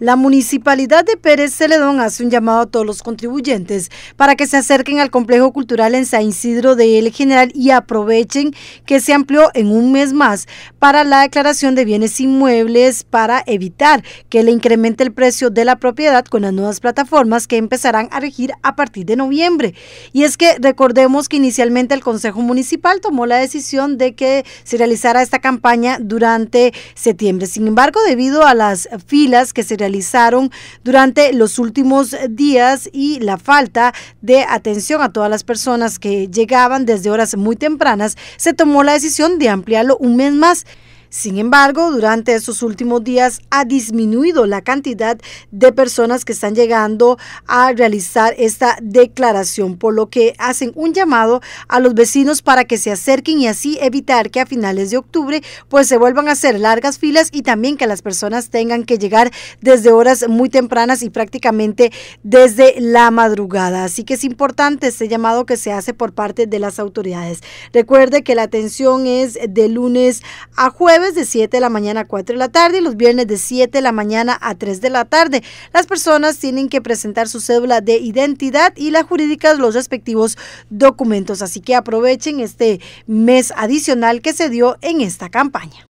La municipalidad de Pérez Celedón hace un llamado a todos los contribuyentes para que se acerquen al complejo cultural en San Isidro de El General y aprovechen que se amplió en un mes más para la declaración de bienes inmuebles para evitar que le incremente el precio de la propiedad con las nuevas plataformas que empezarán a regir a partir de noviembre. Y es que recordemos que inicialmente el Consejo Municipal tomó la decisión de que se realizara esta campaña durante septiembre. Sin embargo, debido a las filas que se realizaron durante los últimos días y la falta de atención a todas las personas que llegaban desde horas muy tempranas, se tomó la decisión de ampliarlo un mes más. Sin embargo, durante estos últimos días ha disminuido la cantidad de personas que están llegando a realizar esta declaración, por lo que hacen un llamado a los vecinos para que se acerquen y así evitar que a finales de octubre pues se vuelvan a hacer largas filas y también que las personas tengan que llegar desde horas muy tempranas y prácticamente desde la madrugada. Así que es importante este llamado que se hace por parte de las autoridades. Recuerde que la atención es de lunes a jueves de 7 de la mañana a 4 de la tarde y los viernes de 7 de la mañana a 3 de la tarde. Las personas tienen que presentar su cédula de identidad y las jurídicas los respectivos documentos. Así que aprovechen este mes adicional que se dio en esta campaña.